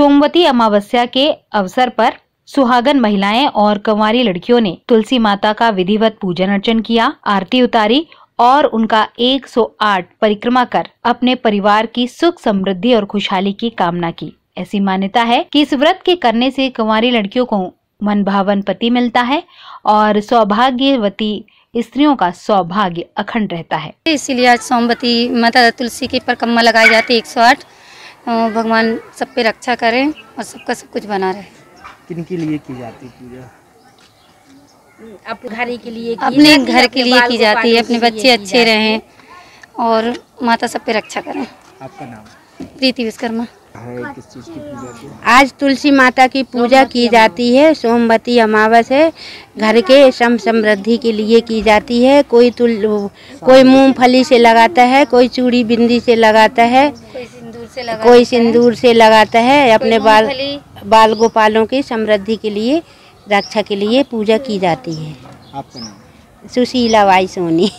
सोमवती अमावस्या के अवसर पर सुहागन महिलाएं और कंवारी लड़कियों ने तुलसी माता का विधिवत पूजन अर्चन किया आरती उतारी और उनका 108 परिक्रमा कर अपने परिवार की सुख समृद्धि और खुशहाली की कामना की ऐसी मान्यता है कि इस व्रत के करने से कुंवारी लड़कियों को मन भावन पति मिलता है और सौभाग्यवती स्त्रियों का सौभाग्य अखंड रहता है इसीलिए आज सोमवती माता तुलसी की परिक्रमा लगाई जाती है एक भगवान सब पे रक्षा करें और सबका सब कुछ बना रहे किन के लिए की जाती पूजा अपने घर के लिए अपने घर के लिए की जाती है अपने बच्चे अच्छे रहें और माता सब पे रक्षा करें आपका नाम प्रीति विश्वकर्मा आज तुलसी माता की पूजा की जाती है सोमवती अमावस है घर के सम समृद्धि के लिए की जाती है कोई तुल कोई मूंगफली से लगाता है कोई चूड़ी बिंदी से लगाता है से लगाता कोई सिंदूर से लगाता है अपने बाल बाल गोपालों की समृद्धि के लिए रक्षा के लिए पूजा की जाती है आपका नाम सुशीला वाई सोनी